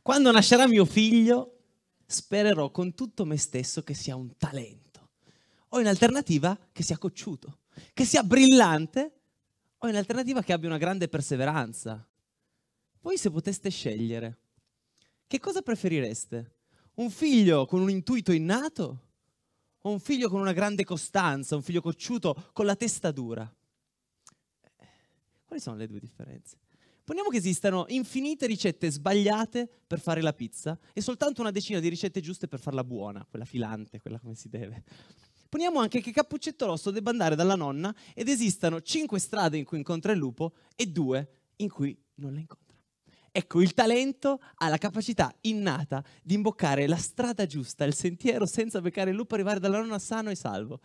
Quando nascerà mio figlio, spererò con tutto me stesso che sia un talento. O in alternativa che sia cocciuto, che sia brillante, o in alternativa che abbia una grande perseveranza. Voi se poteste scegliere, che cosa preferireste? Un figlio con un intuito innato o un figlio con una grande costanza, un figlio cocciuto con la testa dura? Quali sono le due differenze? Poniamo che esistano infinite ricette sbagliate per fare la pizza e soltanto una decina di ricette giuste per farla buona, quella filante, quella come si deve. Poniamo anche che Cappuccetto Rosso debba andare dalla nonna ed esistano cinque strade in cui incontra il lupo e due in cui non la incontra. Ecco, il talento ha la capacità innata di imboccare la strada giusta, il sentiero senza beccare il lupo, arrivare dalla nonna sano e salvo.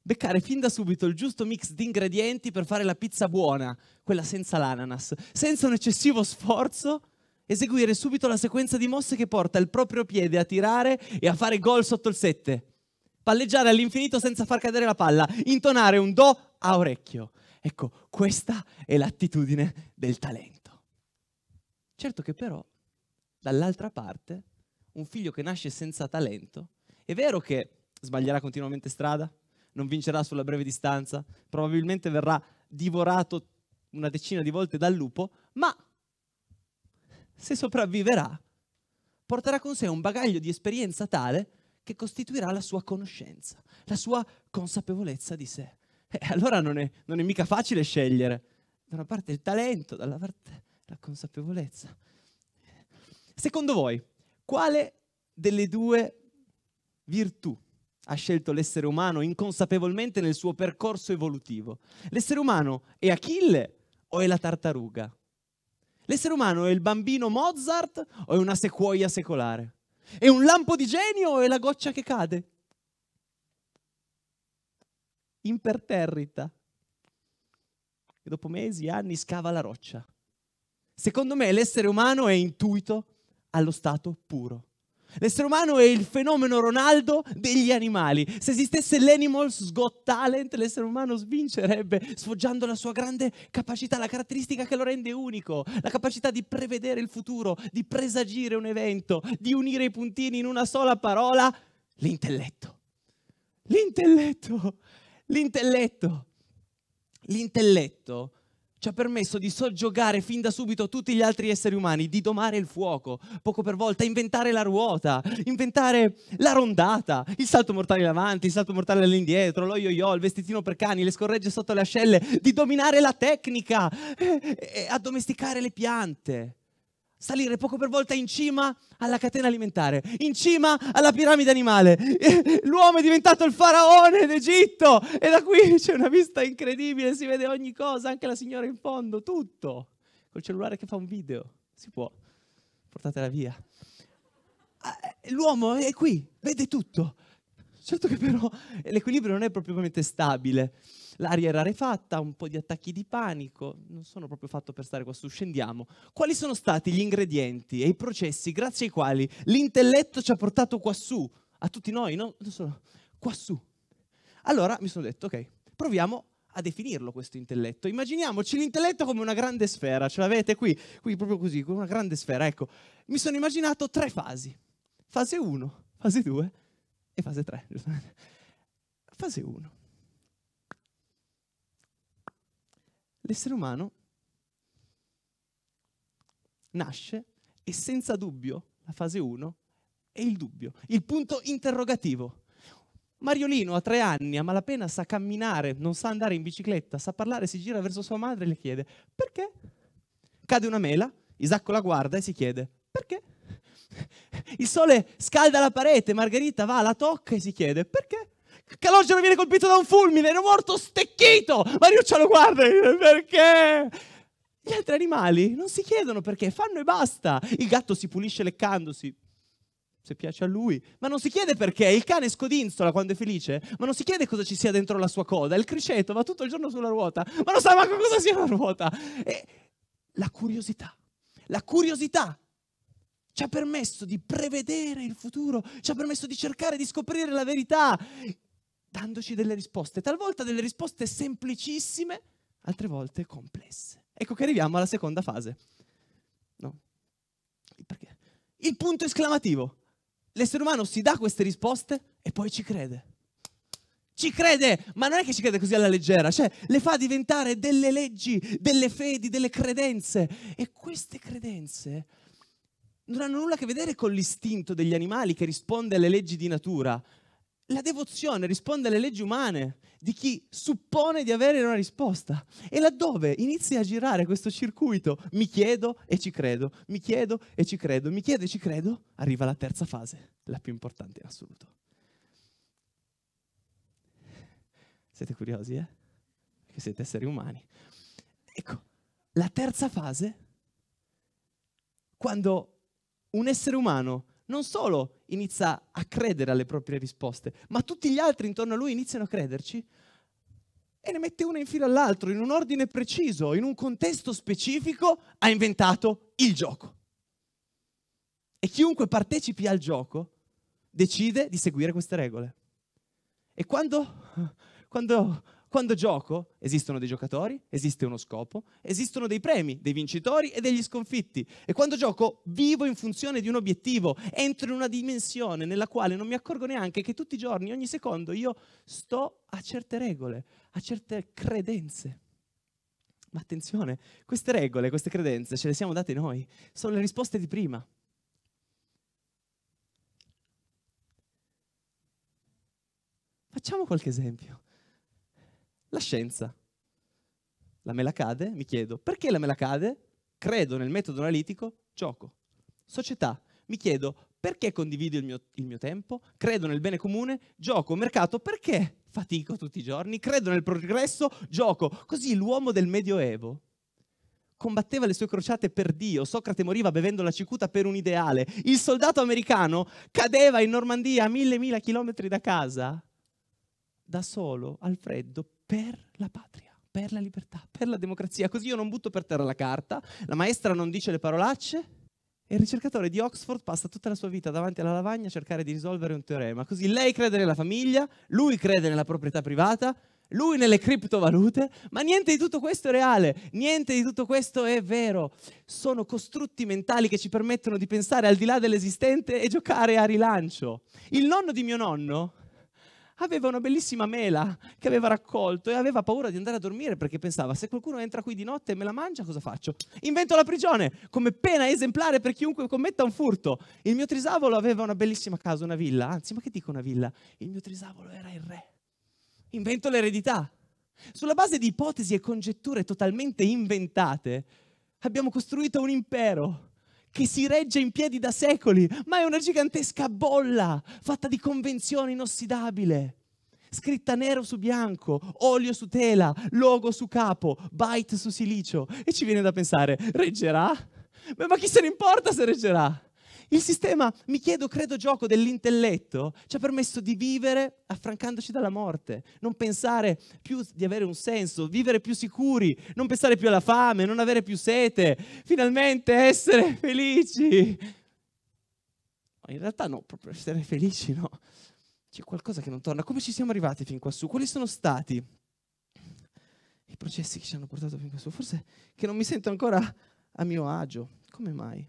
Beccare fin da subito il giusto mix di ingredienti per fare la pizza buona, quella senza l'ananas, senza un eccessivo sforzo, eseguire subito la sequenza di mosse che porta il proprio piede a tirare e a fare gol sotto il sette. Palleggiare all'infinito senza far cadere la palla, intonare un do a orecchio. Ecco, questa è l'attitudine del talento. Certo che però, dall'altra parte, un figlio che nasce senza talento, è vero che sbaglierà continuamente strada, non vincerà sulla breve distanza, probabilmente verrà divorato una decina di volte dal lupo, ma se sopravviverà, porterà con sé un bagaglio di esperienza tale che costituirà la sua conoscenza, la sua consapevolezza di sé. E eh, allora non è, non è mica facile scegliere da una parte il talento, dalla parte la consapevolezza. Secondo voi, quale delle due virtù ha scelto l'essere umano inconsapevolmente nel suo percorso evolutivo? L'essere umano è Achille o è la tartaruga? L'essere umano è il bambino Mozart o è una sequoia secolare? È un lampo di genio o è la goccia che cade? Imperterrita. E dopo mesi, anni, scava la roccia. Secondo me l'essere umano è intuito allo stato puro. L'essere umano è il fenomeno Ronaldo degli animali. Se esistesse l'Animals Got Talent, l'essere umano svincerebbe sfoggiando la sua grande capacità, la caratteristica che lo rende unico, la capacità di prevedere il futuro, di presagire un evento, di unire i puntini in una sola parola, l'intelletto. L'intelletto. L'intelletto. L'intelletto ci ha permesso di soggiogare fin da subito tutti gli altri esseri umani, di domare il fuoco, poco per volta, inventare la ruota, inventare la rondata, il salto mortale in avanti, il salto mortale all'indietro, lo yo-yo, il vestitino per cani, le scorregge sotto le ascelle, di dominare la tecnica, eh, e, e addomesticare le piante salire poco per volta in cima alla catena alimentare, in cima alla piramide animale. L'uomo è diventato il faraone d'Egitto e da qui c'è una vista incredibile, si vede ogni cosa, anche la signora in fondo, tutto. Col cellulare che fa un video, si può, portatela via. Ah, eh, l'uomo è qui, vede tutto. Certo che però l'equilibrio non è propriamente stabile. L'aria è rarefatta, un po' di attacchi di panico, non sono proprio fatto per stare qua su, scendiamo. Quali sono stati gli ingredienti e i processi grazie ai quali l'intelletto ci ha portato quassù? A tutti noi, no? Non solo, quassù. Allora mi sono detto, ok, proviamo a definirlo questo intelletto. Immaginiamoci l'intelletto come una grande sfera, ce l'avete qui, qui proprio così, come una grande sfera, ecco. Mi sono immaginato tre fasi. Fase 1, fase 2 e fase 3. Fase 1. L'essere umano nasce e senza dubbio la fase 1 è il dubbio, il punto interrogativo. Mariolino ha tre anni, a malapena sa camminare, non sa andare in bicicletta, sa parlare, si gira verso sua madre e le chiede perché? Cade una mela, Isacco la guarda e si chiede il sole scalda la parete, Margherita va, la tocca e si chiede perché? Calogero viene colpito da un fulmine, era morto stecchito! Mariuccia lo guarda e dice perché? Gli altri animali non si chiedono perché, fanno e basta. Il gatto si pulisce leccandosi, se piace a lui, ma non si chiede perché. Il cane scodinzola quando è felice, ma non si chiede cosa ci sia dentro la sua coda. Il criceto va tutto il giorno sulla ruota, ma non sa manco cosa sia la ruota. E la curiosità, la curiosità ci ha permesso di prevedere il futuro, ci ha permesso di cercare di scoprire la verità, dandoci delle risposte, talvolta delle risposte semplicissime, altre volte complesse. Ecco che arriviamo alla seconda fase. No. Perché? Il punto esclamativo. L'essere umano si dà queste risposte e poi ci crede. Ci crede, ma non è che ci crede così alla leggera, cioè le fa diventare delle leggi, delle fedi, delle credenze. E queste credenze non hanno nulla a che vedere con l'istinto degli animali che risponde alle leggi di natura. La devozione risponde alle leggi umane di chi suppone di avere una risposta. E laddove inizia a girare questo circuito, mi chiedo e ci credo, mi chiedo e ci credo, mi chiedo e ci credo, arriva la terza fase, la più importante in assoluto. Siete curiosi, eh? Perché siete esseri umani. Ecco, la terza fase, quando un essere umano non solo inizia a credere alle proprie risposte, ma tutti gli altri intorno a lui iniziano a crederci e ne mette una in fila all'altro, in un ordine preciso, in un contesto specifico, ha inventato il gioco. E chiunque partecipi al gioco decide di seguire queste regole. E quando, quando quando gioco esistono dei giocatori, esiste uno scopo, esistono dei premi, dei vincitori e degli sconfitti. E quando gioco vivo in funzione di un obiettivo, entro in una dimensione nella quale non mi accorgo neanche che tutti i giorni, ogni secondo, io sto a certe regole, a certe credenze. Ma attenzione, queste regole, queste credenze ce le siamo date noi, sono le risposte di prima. Facciamo qualche esempio. La scienza. La me la cade, mi chiedo, perché la me la cade? Credo nel metodo analitico, gioco. Società, mi chiedo, perché condivido il mio, il mio tempo? Credo nel bene comune, gioco. Mercato, perché fatico tutti i giorni? Credo nel progresso, gioco. Così l'uomo del Medioevo combatteva le sue crociate per Dio, Socrate moriva bevendo la cicuta per un ideale, il soldato americano cadeva in Normandia a mille mila chilometri da casa, da solo, al freddo, per la patria, per la libertà, per la democrazia. Così io non butto per terra la carta, la maestra non dice le parolacce e il ricercatore di Oxford passa tutta la sua vita davanti alla lavagna a cercare di risolvere un teorema. Così lei crede nella famiglia, lui crede nella proprietà privata, lui nelle criptovalute, ma niente di tutto questo è reale, niente di tutto questo è vero. Sono costrutti mentali che ci permettono di pensare al di là dell'esistente e giocare a rilancio. Il nonno di mio nonno aveva una bellissima mela che aveva raccolto e aveva paura di andare a dormire perché pensava se qualcuno entra qui di notte e me la mangia cosa faccio? Invento la prigione come pena esemplare per chiunque commetta un furto. Il mio trisavolo aveva una bellissima casa, una villa, anzi ma che dico una villa? Il mio trisavolo era il re. Invento l'eredità. Sulla base di ipotesi e congetture totalmente inventate abbiamo costruito un impero che si regge in piedi da secoli, ma è una gigantesca bolla fatta di convenzione inossidabile. Scritta nero su bianco, olio su tela, logo su capo, byte su silicio. E ci viene da pensare, reggerà? Beh, ma chi se ne importa se reggerà? Il sistema, mi chiedo, credo gioco dell'intelletto ci ha permesso di vivere affrancandoci dalla morte, non pensare più di avere un senso, vivere più sicuri, non pensare più alla fame, non avere più sete, finalmente essere felici. Ma in realtà no, proprio essere felici no. C'è qualcosa che non torna. Come ci siamo arrivati fin quassù? Quali sono stati i processi che ci hanno portato fin quassù? Forse che non mi sento ancora a mio agio. Come mai?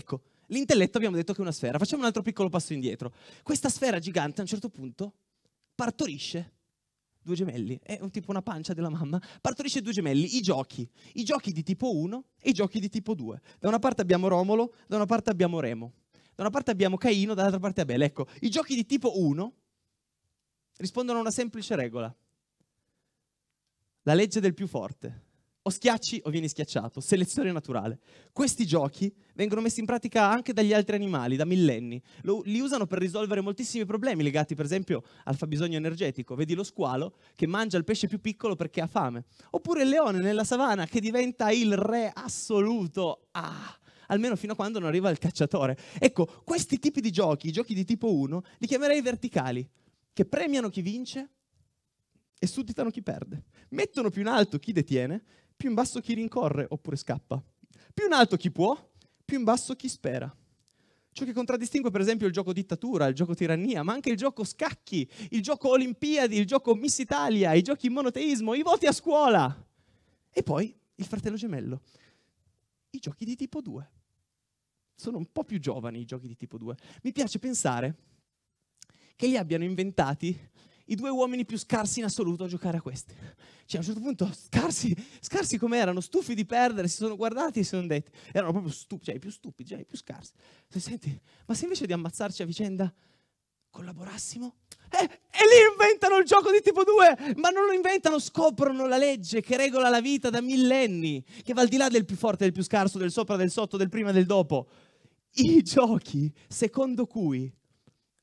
Ecco, l'intelletto abbiamo detto che è una sfera. Facciamo un altro piccolo passo indietro. Questa sfera gigante a un certo punto partorisce due gemelli, è un tipo una pancia della mamma, partorisce due gemelli, i giochi, i giochi di tipo 1 e i giochi di tipo 2. Da una parte abbiamo Romolo, da una parte abbiamo Remo, da una parte abbiamo Caino, dall'altra parte Abele. Ecco, i giochi di tipo 1 rispondono a una semplice regola, la legge del più forte o schiacci o vieni schiacciato, selezione naturale. Questi giochi vengono messi in pratica anche dagli altri animali da millenni, Lo, li usano per risolvere moltissimi problemi legati per esempio al fabbisogno energetico, vedi lo squalo che mangia il pesce più piccolo perché ha fame, oppure il leone nella savana che diventa il re assoluto, ah, almeno fino a quando non arriva il cacciatore. Ecco, questi tipi di giochi, i giochi di tipo 1, li chiamerei verticali, che premiano chi vince e sudditano chi perde, mettono più in alto chi detiene più in basso chi rincorre oppure scappa, più in alto chi può, più in basso chi spera. Ciò che contraddistingue per esempio il gioco dittatura, il gioco tirannia, ma anche il gioco scacchi, il gioco Olimpiadi, il gioco Miss Italia, i giochi monoteismo, i voti a scuola. E poi il fratello gemello, i giochi di tipo 2. Sono un po' più giovani i giochi di tipo 2. Mi piace pensare che li abbiano inventati i due uomini più scarsi in assoluto a giocare a questi. Cioè, a un certo punto, scarsi, scarsi come erano, stufi di perdere, si sono guardati e si sono detti, erano proprio stupidi, cioè i più stupidi, cioè i più scarsi. Se senti, ma se invece di ammazzarci a vicenda collaborassimo? Eh, e lì inventano il gioco di tipo 2, ma non lo inventano, scoprono la legge che regola la vita da millenni, che va al di là del più forte, del più scarso, del sopra, del sotto, del prima, e del dopo. I giochi secondo cui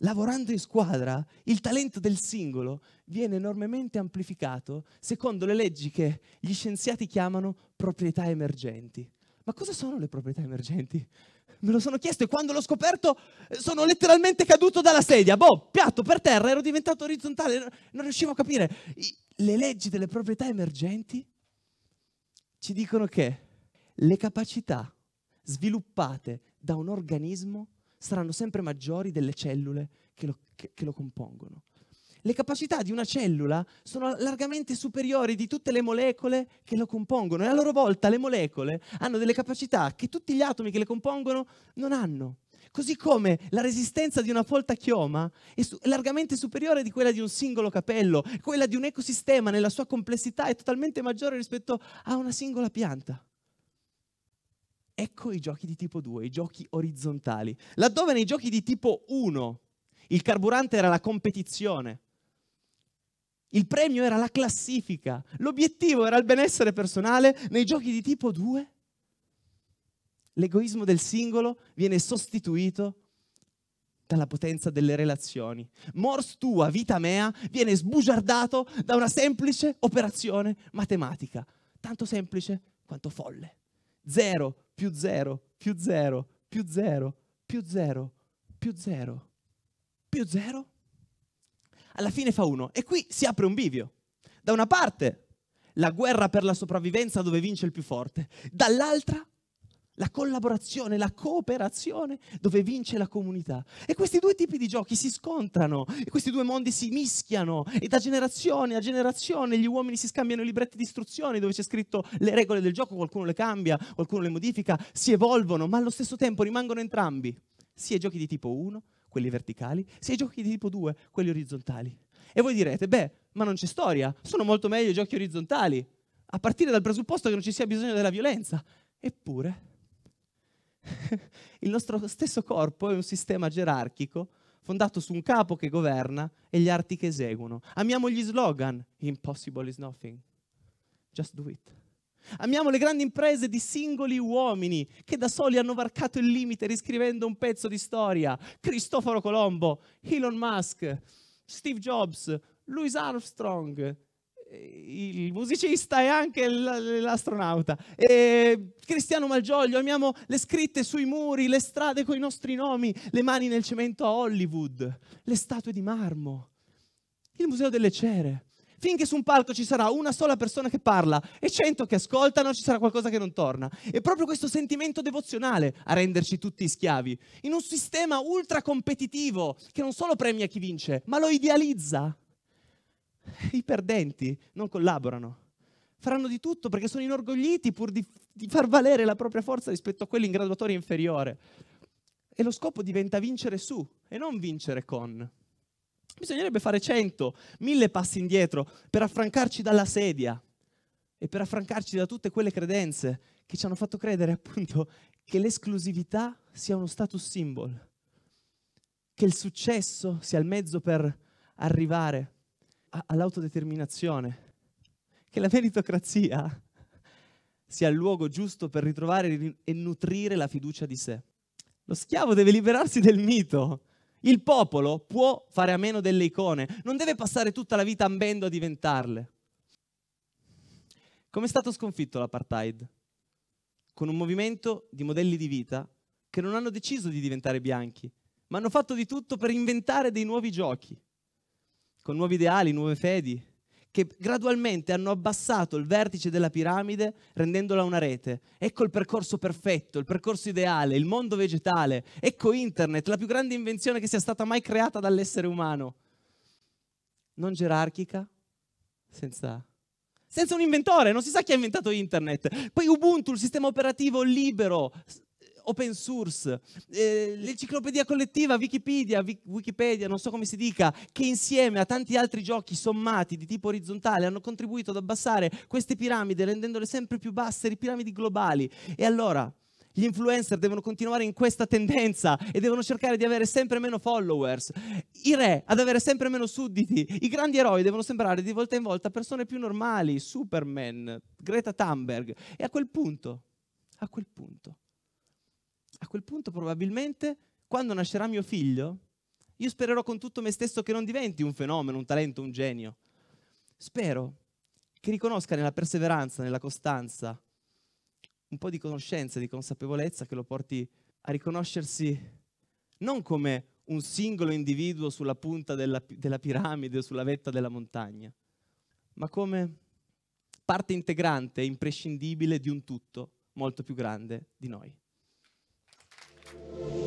Lavorando in squadra, il talento del singolo viene enormemente amplificato secondo le leggi che gli scienziati chiamano proprietà emergenti. Ma cosa sono le proprietà emergenti? Me lo sono chiesto e quando l'ho scoperto eh, sono letteralmente caduto dalla sedia. Boh, piatto per terra, ero diventato orizzontale, non riuscivo a capire. Le leggi delle proprietà emergenti ci dicono che le capacità sviluppate da un organismo saranno sempre maggiori delle cellule che lo, che, che lo compongono. Le capacità di una cellula sono largamente superiori di tutte le molecole che lo compongono e a loro volta le molecole hanno delle capacità che tutti gli atomi che le compongono non hanno. Così come la resistenza di una folta chioma è, su- è largamente superiore di quella di un singolo capello, quella di un ecosistema nella sua complessità è totalmente maggiore rispetto a una singola pianta. Ecco i giochi di tipo 2, i giochi orizzontali. Laddove nei giochi di tipo 1 il carburante era la competizione, il premio era la classifica, l'obiettivo era il benessere personale, nei giochi di tipo 2 l'egoismo del singolo viene sostituito dalla potenza delle relazioni. Mors tua, vita mea, viene sbugiardato da una semplice operazione matematica, tanto semplice quanto folle. Zero più zero, più zero, più zero, più zero, più zero, più 0. Alla fine fa uno. e qui si apre un bivio. Da una parte la guerra per la sopravvivenza dove vince il più forte, dall'altra la collaborazione, la cooperazione, dove vince la comunità. E questi due tipi di giochi si scontrano, e questi due mondi si mischiano, e da generazione a generazione gli uomini si scambiano i libretti di istruzioni dove c'è scritto le regole del gioco, qualcuno le cambia, qualcuno le modifica, si evolvono, ma allo stesso tempo rimangono entrambi, sia i giochi di tipo 1, quelli verticali, sia i giochi di tipo 2, quelli orizzontali. E voi direte, beh, ma non c'è storia, sono molto meglio i giochi orizzontali, a partire dal presupposto che non ci sia bisogno della violenza. Eppure, il nostro stesso corpo è un sistema gerarchico fondato su un capo che governa e gli arti che eseguono. Amiamo gli slogan, impossible is nothing, just do it. Amiamo le grandi imprese di singoli uomini che da soli hanno varcato il limite riscrivendo un pezzo di storia. Cristoforo Colombo, Elon Musk, Steve Jobs, Louis Armstrong, il musicista e anche l'astronauta. E Cristiano Malgioglio, amiamo le scritte sui muri, le strade con i nostri nomi, le mani nel cemento a Hollywood, le statue di marmo, il Museo delle Cere. Finché su un palco ci sarà una sola persona che parla e cento che ascoltano, ci sarà qualcosa che non torna. È proprio questo sentimento devozionale a renderci tutti schiavi, in un sistema ultra competitivo che non solo premia chi vince, ma lo idealizza i perdenti non collaborano. Faranno di tutto perché sono inorgogliti pur di, di far valere la propria forza rispetto a quelli in graduatoria inferiore. E lo scopo diventa vincere su e non vincere con. Bisognerebbe fare cento, mille passi indietro per affrancarci dalla sedia e per affrancarci da tutte quelle credenze che ci hanno fatto credere appunto che l'esclusività sia uno status symbol, che il successo sia il mezzo per arrivare all'autodeterminazione, che la meritocrazia sia il luogo giusto per ritrovare e nutrire la fiducia di sé. Lo schiavo deve liberarsi del mito. Il popolo può fare a meno delle icone, non deve passare tutta la vita ambendo a diventarle. Come è stato sconfitto l'apartheid? Con un movimento di modelli di vita che non hanno deciso di diventare bianchi, ma hanno fatto di tutto per inventare dei nuovi giochi con nuovi ideali, nuove fedi, che gradualmente hanno abbassato il vertice della piramide rendendola una rete. Ecco il percorso perfetto, il percorso ideale, il mondo vegetale, ecco internet, la più grande invenzione che sia stata mai creata dall'essere umano. Non gerarchica, senza senza un inventore, non si sa chi ha inventato internet. Poi Ubuntu, il sistema operativo libero, open source, eh, l'enciclopedia collettiva, Wikipedia, Wikipedia, non so come si dica, che insieme a tanti altri giochi sommati di tipo orizzontale hanno contribuito ad abbassare queste piramidi rendendole sempre più basse, le piramidi globali. E allora gli influencer devono continuare in questa tendenza e devono cercare di avere sempre meno followers, i re ad avere sempre meno sudditi, i grandi eroi devono sembrare di volta in volta persone più normali, Superman, Greta Thunberg. E a quel punto, a quel punto, a quel punto probabilmente quando nascerà mio figlio, io spererò con tutto me stesso che non diventi un fenomeno, un talento, un genio. Spero che riconosca nella perseveranza, nella costanza, un po' di conoscenza, di consapevolezza che lo porti a riconoscersi non come un singolo individuo sulla punta della, della piramide o sulla vetta della montagna, ma come parte integrante e imprescindibile di un tutto molto più grande di noi. Thank you.